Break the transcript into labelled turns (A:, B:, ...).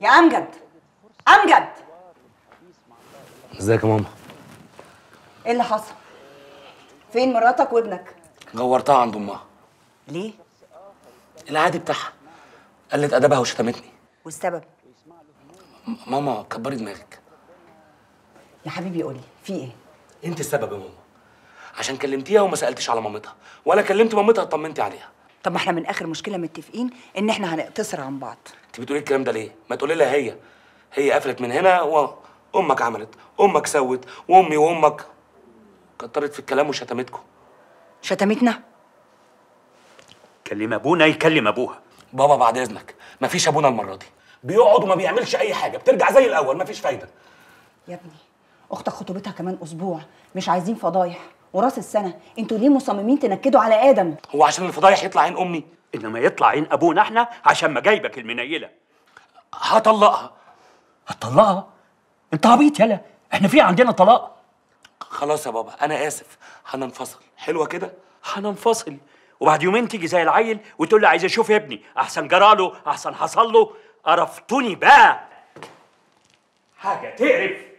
A: يا امجد امجد ازيك يا ماما ايه اللي حصل فين مراتك وابنك غورتها عند امها ليه العادي بتاعها قلت ادبها وشتمتني والسبب ماما كبري دماغك يا حبيبي قولي في ايه انت السبب يا ماما عشان كلمتيها وما سالتش على مامتها ولا كلمت مامتها اطمنتي عليها طب ما احنا من اخر مشكله متفقين ان احنا هنقتصر عن بعض انت بتقولي إيه الكلام ده ليه؟ ما تقولي لها هي هي قفلت من هنا وامك عملت امك سوت وامي وامك كترت في الكلام وشتمتكم شتمتنا؟ كلم ابونا يكلم ابوها بابا بعد اذنك مفيش ابونا المره دي بيقعد وما بيعملش اي حاجه بترجع زي الاول مفيش فايده يا ابني اختك خطوبتها كمان اسبوع مش عايزين فضايح وراس السنه انتوا ليه مصممين تنكدوا على ادم هو عشان الفضايح يطلع عين امي انما يطلع عين ابونا احنا عشان ما جايبك المنيله هطلقها هطلقها انت عبيط يلا احنا في عندنا طلاق خلاص يا بابا انا اسف هننفصل حلوه كده هننفصل وبعد يومين تيجي زي العيل وتقول لي عايز اشوف ابني احسن جراله احسن حصل له قرفتوني بقى حاجه تقرف